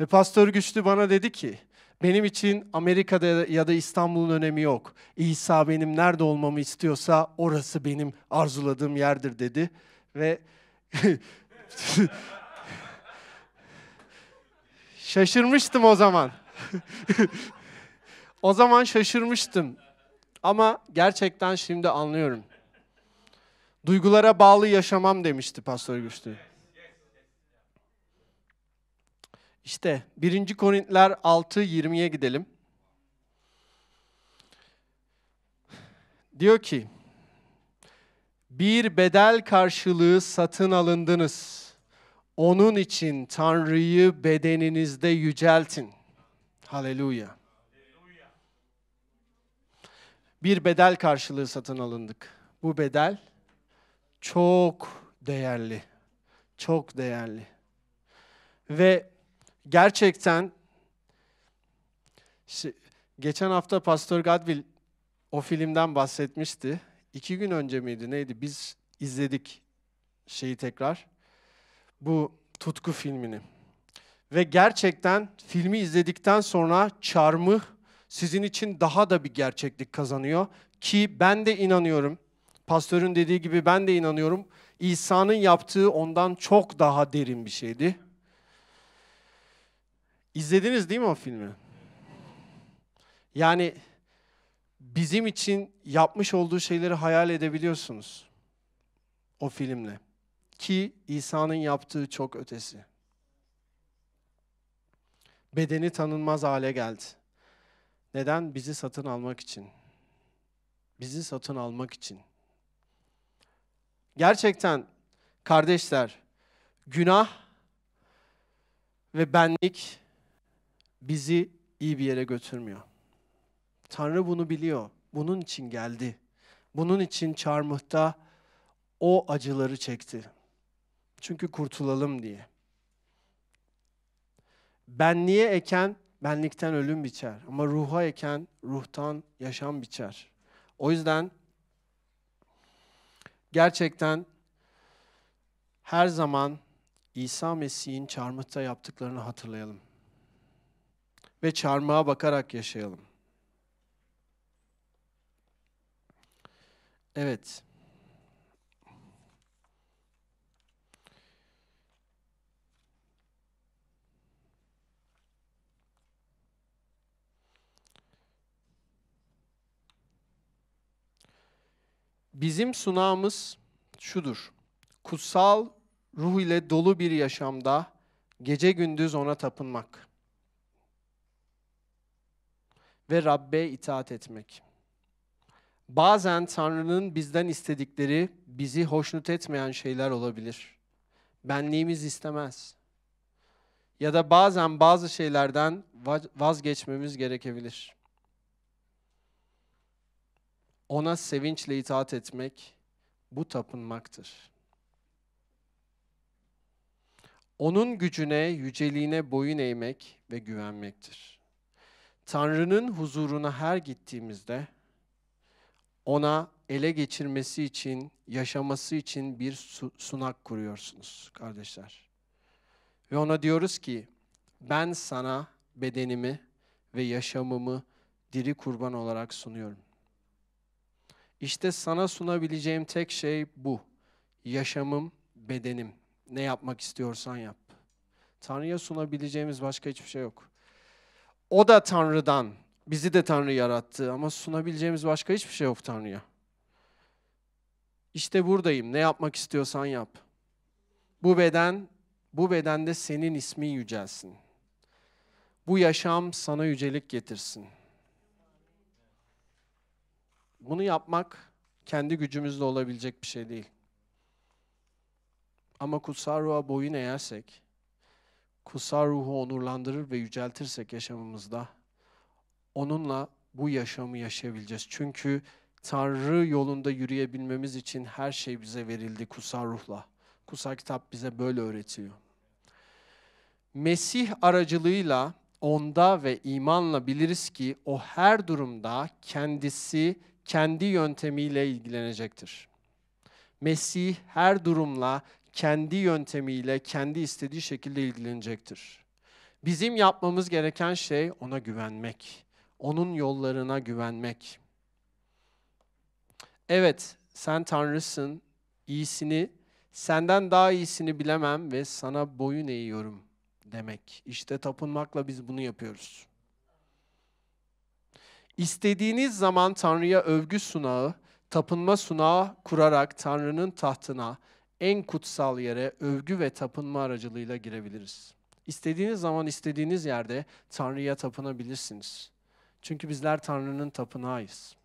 Ve Pastör Güçlü bana dedi ki benim için Amerika'da ya da İstanbul'un önemi yok. İsa benim nerede olmamı istiyorsa orası benim arzuladığım yerdir dedi. Ve [LAUGHS] şaşırmıştım o zaman. [LAUGHS] o zaman şaşırmıştım. Ama gerçekten şimdi anlıyorum. Duygulara bağlı yaşamam demişti Pastör Güçlü. İşte 1. Korintiler 6.20'ye gidelim. Diyor ki, bir bedel karşılığı satın alındınız. Onun için Tanrı'yı bedeninizde yüceltin. Haleluya. Bir bedel karşılığı satın alındık. Bu bedel çok değerli. Çok değerli. Ve gerçekten geçen hafta Pastor Gadvil o filmden bahsetmişti. İki gün önce miydi neydi? Biz izledik şeyi tekrar. Bu tutku filmini. Ve gerçekten filmi izledikten sonra çarmı sizin için daha da bir gerçeklik kazanıyor. Ki ben de inanıyorum. Pastörün dediği gibi ben de inanıyorum. İsa'nın yaptığı ondan çok daha derin bir şeydi. İzlediniz değil mi o filmi? Yani bizim için yapmış olduğu şeyleri hayal edebiliyorsunuz o filmle. Ki İsa'nın yaptığı çok ötesi. Bedeni tanınmaz hale geldi. Neden? Bizi satın almak için. Bizi satın almak için. Gerçekten kardeşler, günah ve benlik bizi iyi bir yere götürmüyor. Tanrı bunu biliyor. Bunun için geldi. Bunun için çarmıhta o acıları çekti. Çünkü kurtulalım diye. Benliğe eken benlikten ölüm biçer ama ruha eken ruhtan yaşam biçer. O yüzden gerçekten her zaman İsa Mesih'in çarmıhta yaptıklarını hatırlayalım ve çarmıha bakarak yaşayalım. Evet. Bizim sunağımız şudur. Kutsal ruh ile dolu bir yaşamda gece gündüz ona tapınmak ve Rabbe itaat etmek. Bazen Tanrı'nın bizden istedikleri bizi hoşnut etmeyen şeyler olabilir. Benliğimiz istemez. Ya da bazen bazı şeylerden vazgeçmemiz gerekebilir. Ona sevinçle itaat etmek bu tapınmaktır. Onun gücüne, yüceliğine boyun eğmek ve güvenmektir. Tanrı'nın huzuruna her gittiğimizde ona ele geçirmesi için, yaşaması için bir sunak kuruyorsunuz kardeşler. Ve ona diyoruz ki ben sana bedenimi ve yaşamımı diri kurban olarak sunuyorum. İşte sana sunabileceğim tek şey bu. Yaşamım, bedenim. Ne yapmak istiyorsan yap. Tanrı'ya sunabileceğimiz başka hiçbir şey yok. O da Tanrı'dan. Bizi de Tanrı yarattı ama sunabileceğimiz başka hiçbir şey yok Tanrı'ya. İşte buradayım. Ne yapmak istiyorsan yap. Bu beden, bu bedende senin ismin yücelsin. Bu yaşam sana yücelik getirsin. Bunu yapmak kendi gücümüzle olabilecek bir şey değil. Ama kutsal ruha boyun eğersek, kutsal ruhu onurlandırır ve yüceltirsek yaşamımızda onunla bu yaşamı yaşayabileceğiz. Çünkü Tanrı yolunda yürüyebilmemiz için her şey bize verildi kutsal ruhla. Kutsal kitap bize böyle öğretiyor. Mesih aracılığıyla onda ve imanla biliriz ki o her durumda kendisi kendi yöntemiyle ilgilenecektir. Mesih her durumla kendi yöntemiyle, kendi istediği şekilde ilgilenecektir. Bizim yapmamız gereken şey ona güvenmek. Onun yollarına güvenmek. Evet, sen Tanrısın, iyisini, senden daha iyisini bilemem ve sana boyun eğiyorum demek. İşte tapınmakla biz bunu yapıyoruz. İstediğiniz zaman Tanrı'ya övgü sunağı, tapınma sunağı kurarak Tanrı'nın tahtına, en kutsal yere övgü ve tapınma aracılığıyla girebiliriz. İstediğiniz zaman istediğiniz yerde Tanrı'ya tapınabilirsiniz. Çünkü bizler Tanrı'nın tapınağıyız.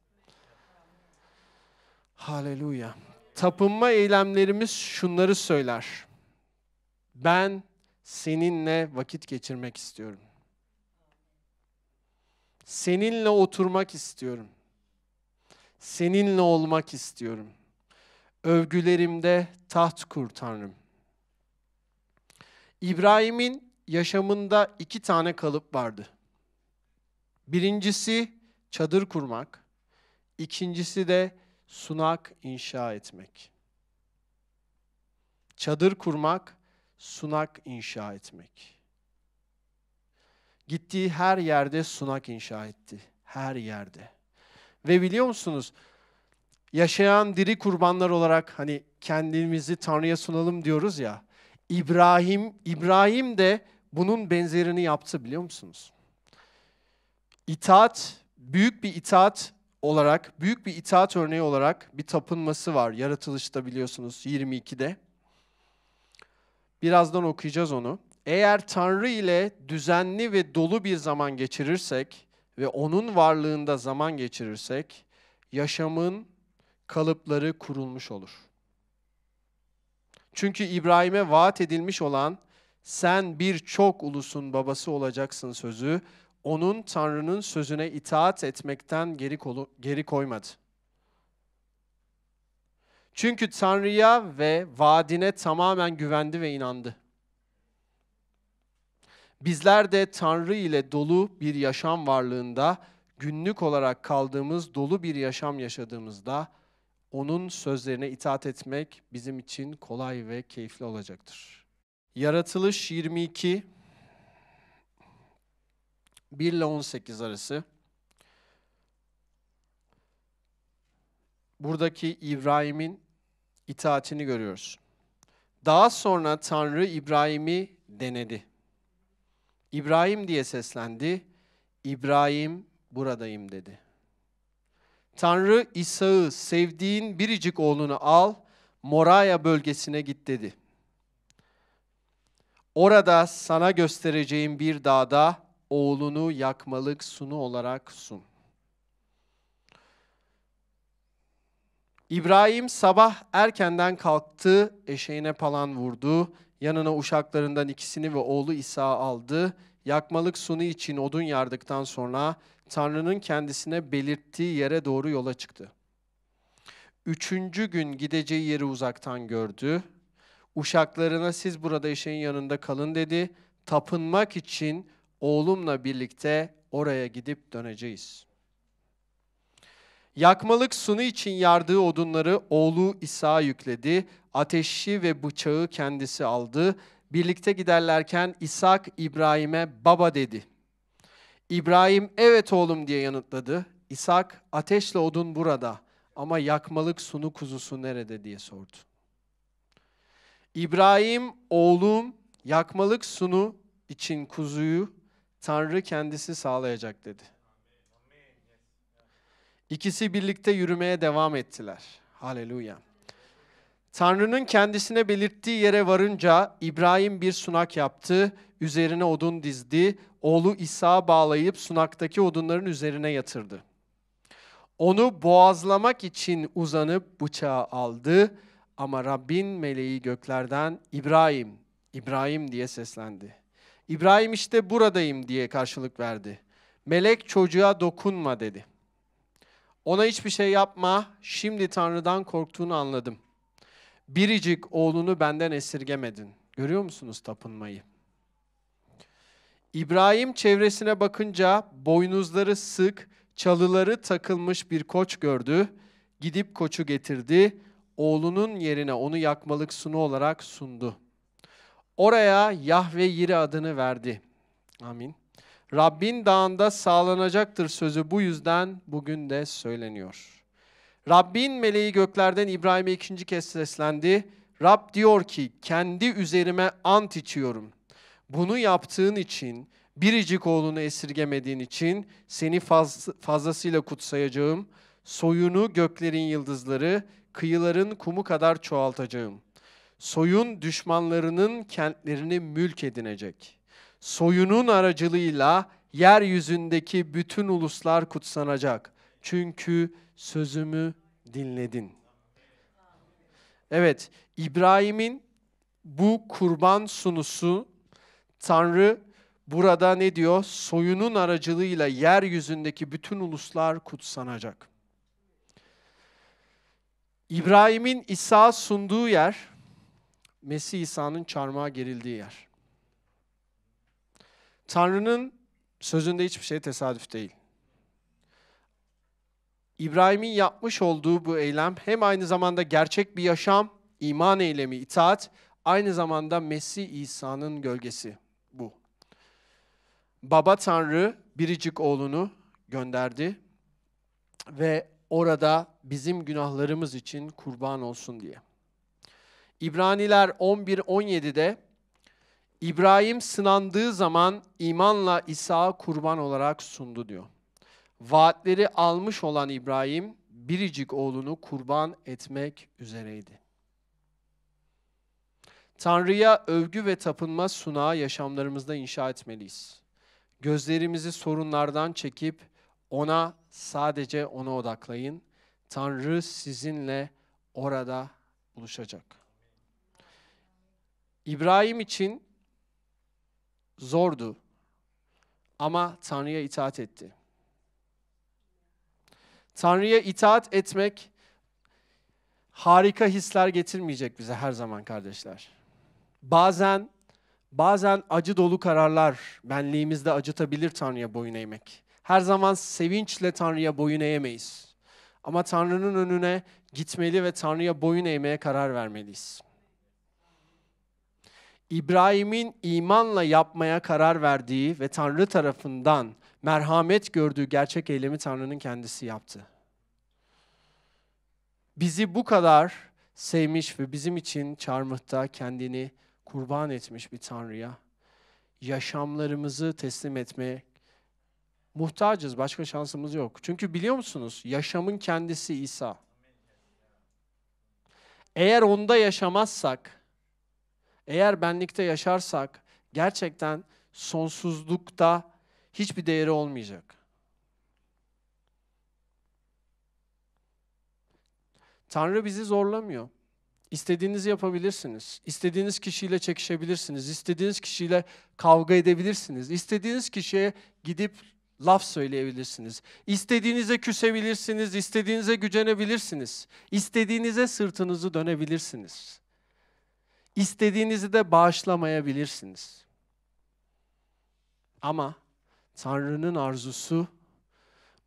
Haleluya. Tapınma eylemlerimiz şunları söyler. Ben seninle vakit geçirmek istiyorum. Seninle oturmak istiyorum. Seninle olmak istiyorum.'' övgülerimde taht kur Tanrım. İbrahim'in yaşamında iki tane kalıp vardı. Birincisi çadır kurmak, ikincisi de sunak inşa etmek. Çadır kurmak, sunak inşa etmek. Gittiği her yerde sunak inşa etti. Her yerde. Ve biliyor musunuz? yaşayan diri kurbanlar olarak hani kendimizi Tanrı'ya sunalım diyoruz ya. İbrahim İbrahim de bunun benzerini yaptı biliyor musunuz? İtaat, büyük bir itaat olarak, büyük bir itaat örneği olarak bir tapınması var. Yaratılışta biliyorsunuz 22'de. Birazdan okuyacağız onu. Eğer Tanrı ile düzenli ve dolu bir zaman geçirirsek ve onun varlığında zaman geçirirsek yaşamın kalıpları kurulmuş olur. Çünkü İbrahim'e vaat edilmiş olan sen bir çok ulusun babası olacaksın sözü onun Tanrı'nın sözüne itaat etmekten geri, kolu, geri koymadı. Çünkü Tanrı'ya ve vaadine tamamen güvendi ve inandı. Bizler de Tanrı ile dolu bir yaşam varlığında, günlük olarak kaldığımız dolu bir yaşam yaşadığımızda onun sözlerine itaat etmek bizim için kolay ve keyifli olacaktır. Yaratılış 22 1 ile 18 arası buradaki İbrahim'in itaatini görüyoruz. Daha sonra Tanrı İbrahim'i denedi. İbrahim diye seslendi. İbrahim buradayım dedi. Tanrı İsa'yı sevdiğin biricik oğlunu al, Moraya bölgesine git dedi. Orada sana göstereceğim bir dağda oğlunu yakmalık sunu olarak sun. İbrahim sabah erkenden kalktı, eşeğine palan vurdu, yanına uşaklarından ikisini ve oğlu İsa aldı. Yakmalık sunu için odun yardıktan sonra Tanrı'nın kendisine belirttiği yere doğru yola çıktı. Üçüncü gün gideceği yeri uzaktan gördü. Uşaklarına siz burada işin yanında kalın dedi. Tapınmak için oğlumla birlikte oraya gidip döneceğiz. Yakmalık sunu için yardığı odunları oğlu İsa yükledi. Ateşi ve bıçağı kendisi aldı. Birlikte giderlerken İshak İbrahim'e baba dedi. İbrahim evet oğlum diye yanıtladı. İshak ateşle odun burada ama yakmalık sunu kuzusu nerede diye sordu. İbrahim oğlum yakmalık sunu için kuzuyu Tanrı kendisi sağlayacak dedi. İkisi birlikte yürümeye devam ettiler. Haleluya. Tanrı'nın kendisine belirttiği yere varınca İbrahim bir sunak yaptı, üzerine odun dizdi, oğlu İsa bağlayıp sunaktaki odunların üzerine yatırdı. Onu boğazlamak için uzanıp bıçağı aldı ama Rabbin meleği göklerden İbrahim, İbrahim diye seslendi. İbrahim işte buradayım diye karşılık verdi. Melek çocuğa dokunma dedi. Ona hiçbir şey yapma, şimdi Tanrı'dan korktuğunu anladım. Biricik oğlunu benden esirgemedin. Görüyor musunuz tapınmayı? İbrahim çevresine bakınca boynuzları sık, çalıları takılmış bir koç gördü. Gidip koçu getirdi. Oğlunun yerine onu yakmalık sunu olarak sundu. Oraya Yahve Yiri adını verdi. Amin. Rabbin dağında sağlanacaktır sözü bu yüzden bugün de söyleniyor.'' Rabbin meleği göklerden İbrahim'e ikinci kez seslendi. Rab diyor ki kendi üzerime ant içiyorum. Bunu yaptığın için biricik oğlunu esirgemediğin için seni faz, fazlasıyla kutsayacağım. Soyunu göklerin yıldızları, kıyıların kumu kadar çoğaltacağım. Soyun düşmanlarının kentlerini mülk edinecek. Soyunun aracılığıyla yeryüzündeki bütün uluslar kutsanacak. Çünkü sözümü dinledin. Evet, İbrahim'in bu kurban sunusu Tanrı burada ne diyor? Soyunun aracılığıyla yeryüzündeki bütün uluslar kutsanacak. İbrahim'in İsa sunduğu yer, Mesih İsa'nın çarmıha gerildiği yer. Tanrı'nın sözünde hiçbir şey tesadüf değil. İbrahim'in yapmış olduğu bu eylem hem aynı zamanda gerçek bir yaşam, iman eylemi, itaat, aynı zamanda Mesih İsa'nın gölgesi bu. Baba Tanrı biricik oğlunu gönderdi ve orada bizim günahlarımız için kurban olsun diye. İbraniler 11-17'de İbrahim sınandığı zaman imanla İsa kurban olarak sundu diyor vaatleri almış olan İbrahim biricik oğlunu kurban etmek üzereydi. Tanrı'ya övgü ve tapınma sunağı yaşamlarımızda inşa etmeliyiz. Gözlerimizi sorunlardan çekip ona sadece ona odaklayın. Tanrı sizinle orada buluşacak. İbrahim için zordu ama Tanrı'ya itaat etti. Tanrı'ya itaat etmek harika hisler getirmeyecek bize her zaman kardeşler. Bazen bazen acı dolu kararlar benliğimizde acıtabilir Tanrı'ya boyun eğmek. Her zaman sevinçle Tanrı'ya boyun eğemeyiz. Ama Tanrı'nın önüne gitmeli ve Tanrı'ya boyun eğmeye karar vermeliyiz. İbrahim'in imanla yapmaya karar verdiği ve Tanrı tarafından merhamet gördüğü gerçek eylemi Tanrı'nın kendisi yaptı. Bizi bu kadar sevmiş ve bizim için çarmıhta kendini kurban etmiş bir Tanrı'ya yaşamlarımızı teslim etmeye muhtacız. Başka şansımız yok. Çünkü biliyor musunuz yaşamın kendisi İsa. Eğer onda yaşamazsak, eğer benlikte yaşarsak gerçekten sonsuzlukta hiçbir değeri olmayacak. Tanrı bizi zorlamıyor. İstediğinizi yapabilirsiniz. İstediğiniz kişiyle çekişebilirsiniz. İstediğiniz kişiyle kavga edebilirsiniz. İstediğiniz kişiye gidip laf söyleyebilirsiniz. İstediğinize küsebilirsiniz, İstediğinize gücenebilirsiniz. İstediğinize sırtınızı dönebilirsiniz. İstediğinizi de bağışlamayabilirsiniz. Ama Tanrı'nın arzusu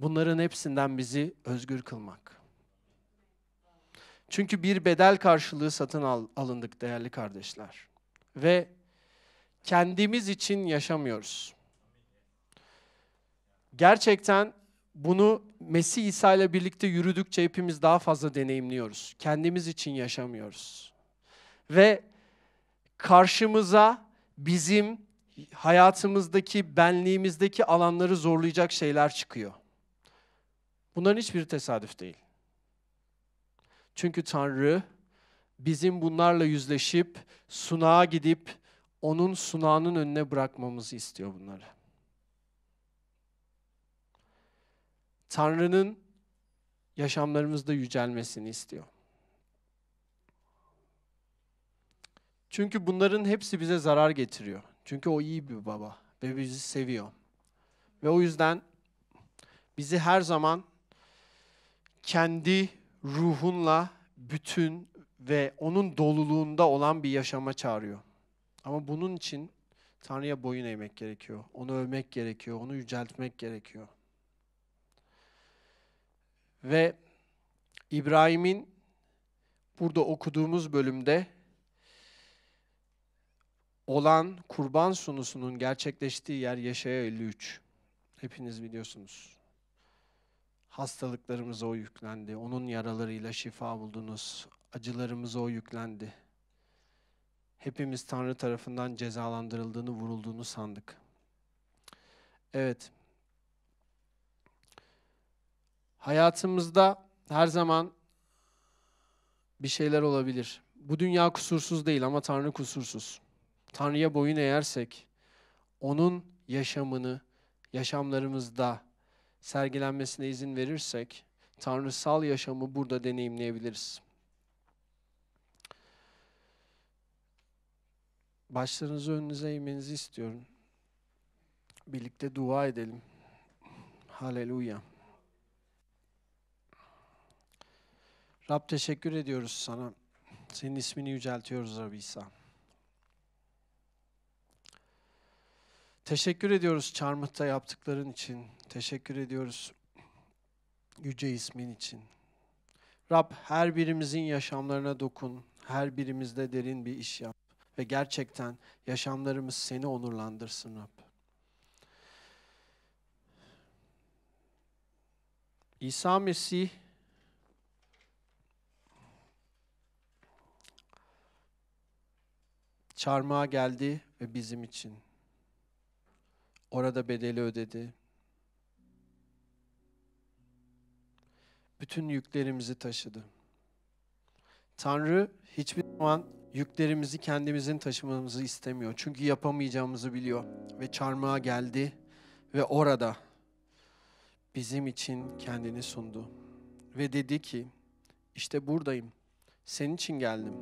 bunların hepsinden bizi özgür kılmak. Çünkü bir bedel karşılığı satın al, alındık değerli kardeşler. Ve kendimiz için yaşamıyoruz. Gerçekten bunu Mesih İsa ile birlikte yürüdükçe hepimiz daha fazla deneyimliyoruz. Kendimiz için yaşamıyoruz. Ve karşımıza bizim hayatımızdaki, benliğimizdeki alanları zorlayacak şeyler çıkıyor. Bunların hiçbiri tesadüf değil. Çünkü Tanrı bizim bunlarla yüzleşip sunağa gidip onun sunağının önüne bırakmamızı istiyor bunları. Tanrı'nın yaşamlarımızda yücelmesini istiyor. Çünkü bunların hepsi bize zarar getiriyor. Çünkü o iyi bir baba ve bizi seviyor. Ve o yüzden bizi her zaman kendi ruhunla bütün ve onun doluluğunda olan bir yaşama çağırıyor. Ama bunun için Tanrı'ya boyun eğmek gerekiyor. Onu övmek gerekiyor, onu yüceltmek gerekiyor. Ve İbrahim'in burada okuduğumuz bölümde olan kurban sunusunun gerçekleştiği yer Yaşaya 53. Hepiniz biliyorsunuz. Hastalıklarımıza o yüklendi. Onun yaralarıyla şifa buldunuz. Acılarımıza o yüklendi. Hepimiz Tanrı tarafından cezalandırıldığını, vurulduğunu sandık. Evet. Hayatımızda her zaman bir şeyler olabilir. Bu dünya kusursuz değil ama Tanrı kusursuz. Tanrı'ya boyun eğersek, O'nun yaşamını yaşamlarımızda sergilenmesine izin verirsek, tanrısal yaşamı burada deneyimleyebiliriz. Başlarınızı önünüze eğmenizi istiyorum. Birlikte dua edelim. Haleluya. Rab teşekkür ediyoruz sana. Senin ismini yüceltiyoruz Rabbi İsa. Teşekkür ediyoruz Çarmıh'ta yaptıkların için. Teşekkür ediyoruz yüce ismin için. Rab her birimizin yaşamlarına dokun. Her birimizde derin bir iş yap. Ve gerçekten yaşamlarımız seni onurlandırsın Rab. İsa Mesih çarmıha geldi ve bizim için Orada bedeli ödedi. Bütün yüklerimizi taşıdı. Tanrı hiçbir zaman yüklerimizi kendimizin taşımamızı istemiyor. Çünkü yapamayacağımızı biliyor. Ve çarmıha geldi ve orada bizim için kendini sundu. Ve dedi ki, işte buradayım. Senin için geldim.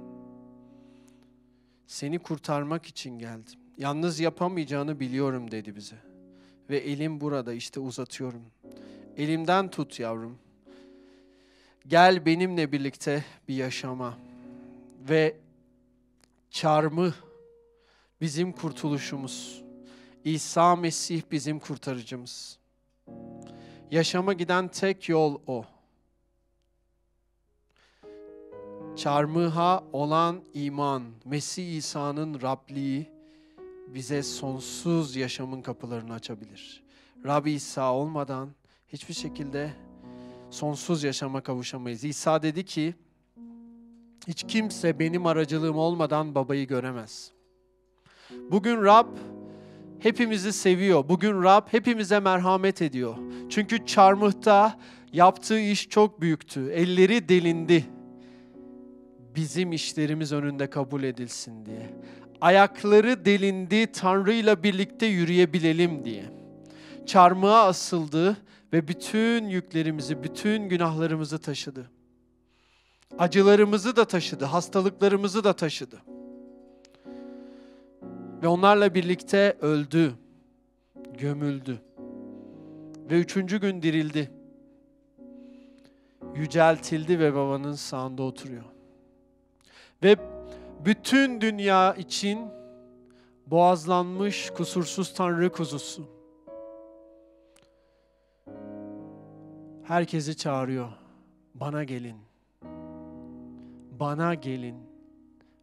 Seni kurtarmak için geldim. Yalnız yapamayacağını biliyorum dedi bize. Ve elim burada işte uzatıyorum. Elimden tut yavrum. Gel benimle birlikte bir yaşama. Ve çarmı bizim kurtuluşumuz. İsa Mesih bizim kurtarıcımız. Yaşama giden tek yol o. Çarmıha olan iman, Mesih İsa'nın Rabliği, bize sonsuz yaşamın kapılarını açabilir. Rabbi İsa olmadan hiçbir şekilde sonsuz yaşama kavuşamayız. İsa dedi ki, hiç kimse benim aracılığım olmadan babayı göremez. Bugün Rab hepimizi seviyor. Bugün Rab hepimize merhamet ediyor. Çünkü çarmıhta yaptığı iş çok büyüktü. Elleri delindi. Bizim işlerimiz önünde kabul edilsin diye ayakları delindi Tanrı ile birlikte yürüyebilelim diye. Çarmıha asıldı ve bütün yüklerimizi, bütün günahlarımızı taşıdı. Acılarımızı da taşıdı, hastalıklarımızı da taşıdı. Ve onlarla birlikte öldü, gömüldü ve üçüncü gün dirildi. Yüceltildi ve babanın sağında oturuyor. Ve bütün dünya için boğazlanmış kusursuz Tanrı kuzusu. Herkesi çağırıyor. Bana gelin. Bana gelin.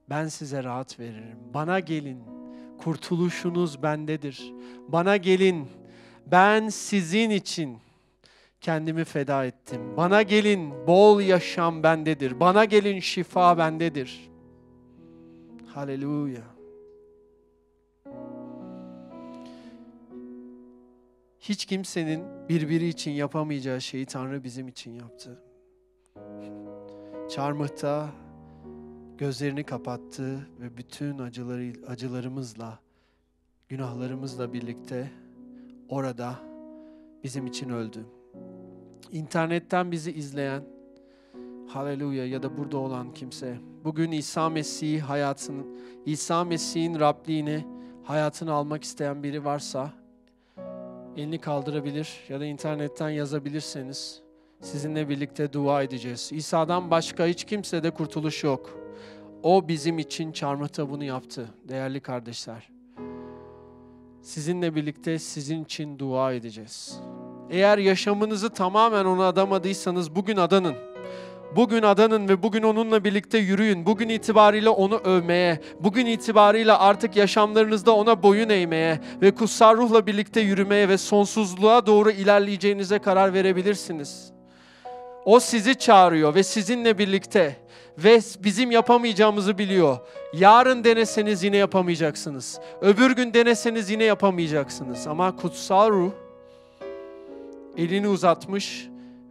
Ben size rahat veririm. Bana gelin. Kurtuluşunuz bendedir. Bana gelin. Ben sizin için kendimi feda ettim. Bana gelin. Bol yaşam bendedir. Bana gelin şifa bendedir.'' Aleluya. Hiç kimsenin birbiri için yapamayacağı şeyi Tanrı bizim için yaptı. Çarmıhta gözlerini kapattı ve bütün acıları, acılarımızla, günahlarımızla birlikte orada bizim için öldü. İnternetten bizi izleyen, haleluya ya da burada olan kimse, Bugün İsa Mesih'i hayatın, İsa Mesih'in Rabliğini, hayatını almak isteyen biri varsa elini kaldırabilir ya da internetten yazabilirseniz sizinle birlikte dua edeceğiz. İsa'dan başka hiç kimse de kurtuluş yok. O bizim için çarmıhta bunu yaptı değerli kardeşler. Sizinle birlikte sizin için dua edeceğiz. Eğer yaşamınızı tamamen ona adamadıysanız bugün adanın. Bugün adanın ve bugün onunla birlikte yürüyün. Bugün itibariyle onu övmeye, bugün itibariyle artık yaşamlarınızda ona boyun eğmeye ve kutsal ruhla birlikte yürümeye ve sonsuzluğa doğru ilerleyeceğinize karar verebilirsiniz. O sizi çağırıyor ve sizinle birlikte ve bizim yapamayacağımızı biliyor. Yarın deneseniz yine yapamayacaksınız. Öbür gün deneseniz yine yapamayacaksınız. Ama kutsal ruh elini uzatmış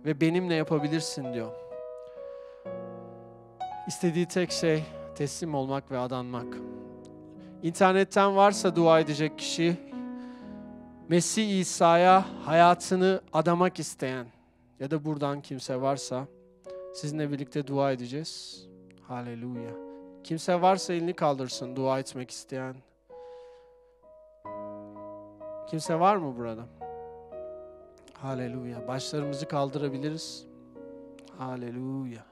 ve benimle yapabilirsin diyor. İstediği tek şey teslim olmak ve adanmak. İnternetten varsa dua edecek kişi Mesih İsa'ya hayatını adamak isteyen ya da buradan kimse varsa sizinle birlikte dua edeceğiz. Haleluya. Kimse varsa elini kaldırsın dua etmek isteyen. Kimse var mı burada? Haleluya. Başlarımızı kaldırabiliriz. Haleluya.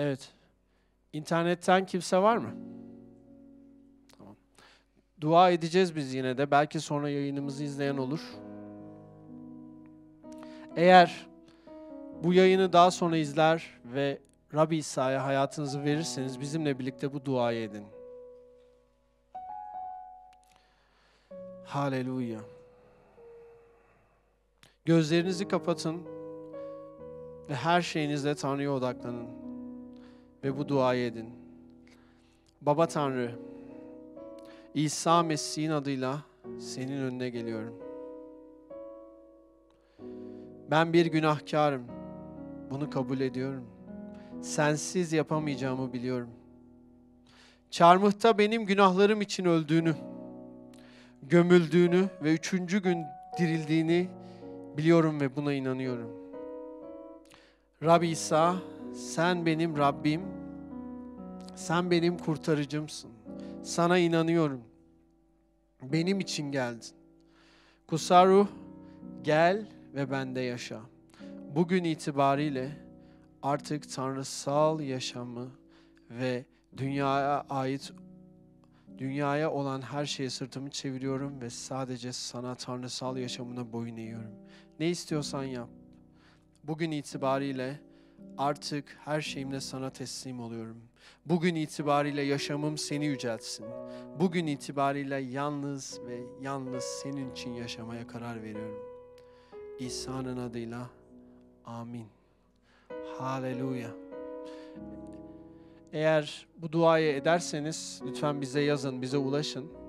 Evet. İnternetten kimse var mı? Tamam. Dua edeceğiz biz yine de. Belki sonra yayınımızı izleyen olur. Eğer bu yayını daha sonra izler ve Rabbi İsa'ya hayatınızı verirseniz bizimle birlikte bu duayı edin. Haleluya. Gözlerinizi kapatın ve her şeyinizle Tanrı'ya odaklanın ve bu duayı edin. Baba Tanrı, İsa Mesih'in adıyla senin önüne geliyorum. Ben bir günahkarım. Bunu kabul ediyorum. Sensiz yapamayacağımı biliyorum. Çarmıhta benim günahlarım için öldüğünü, gömüldüğünü ve üçüncü gün dirildiğini biliyorum ve buna inanıyorum. Rab İsa, sen benim Rabbim, sen benim kurtarıcımsın. Sana inanıyorum. Benim için geldin. Kutsal ruh gel ve bende yaşa. Bugün itibariyle artık tanrısal yaşamı ve dünyaya ait dünyaya olan her şeye sırtımı çeviriyorum ve sadece sana tanrısal yaşamına boyun eğiyorum. Ne istiyorsan yap. Bugün itibariyle artık her şeyimle sana teslim oluyorum. Bugün itibariyle yaşamım seni yüceltsin. Bugün itibariyle yalnız ve yalnız senin için yaşamaya karar veriyorum. İsa'nın adıyla amin. Haleluya. Eğer bu duayı ederseniz lütfen bize yazın, bize ulaşın.